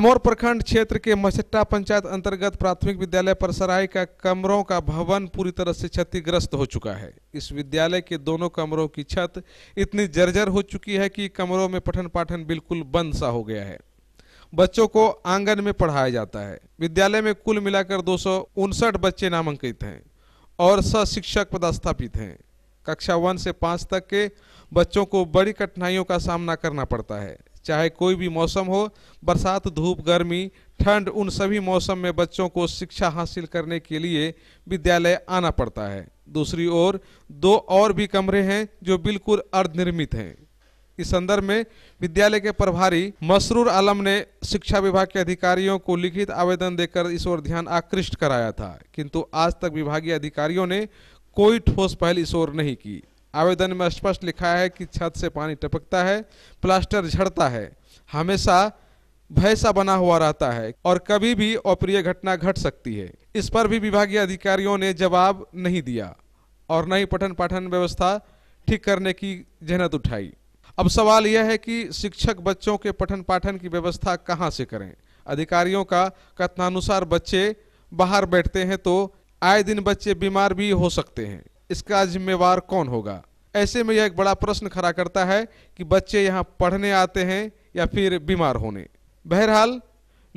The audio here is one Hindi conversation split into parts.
आमोर प्रखंड क्षेत्र के मछट्टा पंचायत अंतर्गत प्राथमिक विद्यालय परसराय का कमरों का भवन पूरी तरह से क्षतिग्रस्त हो चुका है इस विद्यालय के दोनों कमरों की छत इतनी जर्जर हो चुकी है कि कमरों में पठन पाठन बिल्कुल बंद सा हो गया है बच्चों को आंगन में पढ़ाया जाता है विद्यालय में कुल मिलाकर दो बच्चे नामांकित हैं और सशिक्षक पदस्थापित हैं कक्षा वन से पाँच तक के बच्चों को बड़ी कठिनाइयों का सामना करना पड़ता है चाहे कोई भी मौसम हो बरसात धूप गर्मी ठंड उन सभी मौसम में बच्चों को शिक्षा हासिल करने के लिए विद्यालय आना पड़ता है दूसरी ओर दो और भी कमरे हैं जो बिल्कुल अर्धनिर्मित हैं इस संदर्भ में विद्यालय के प्रभारी मसरूर आलम ने शिक्षा विभाग के अधिकारियों को लिखित आवेदन देकर इस ओर ध्यान आकृष्ट कराया था किंतु आज तक विभागीय अधिकारियों ने कोई ठोस पहल इस ओर नहीं की आवेदन में स्पष्ट लिखा है कि छत से पानी टपकता है प्लास्टर झड़ता है हमेशा भय सा बना हुआ रहता है और कभी भी अप्रिय घटना घट सकती है इस पर भी विभागीय अधिकारियों ने जवाब नहीं दिया और न ही पठन पाठन व्यवस्था ठीक करने की जहनत उठाई अब सवाल यह है कि शिक्षक बच्चों के पठन पाठन की व्यवस्था कहाँ से करें अधिकारियों का कथनानुसार बच्चे बाहर बैठते हैं तो आए दिन बच्चे बीमार भी हो सकते हैं इसका जिम्मेवार कौन होगा ऐसे में यह एक बड़ा प्रश्न खड़ा करता है कि बच्चे यहाँ पढ़ने आते हैं या फिर बीमार होने बहरहाल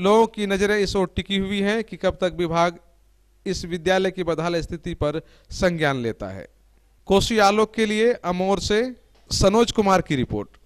लोगों की नज़रें इस ओर टिकी हुई हैं कि कब तक विभाग इस विद्यालय की बदहाल स्थिति पर संज्ञान लेता है कोशी आलोक के लिए अमोर से सनोज कुमार की रिपोर्ट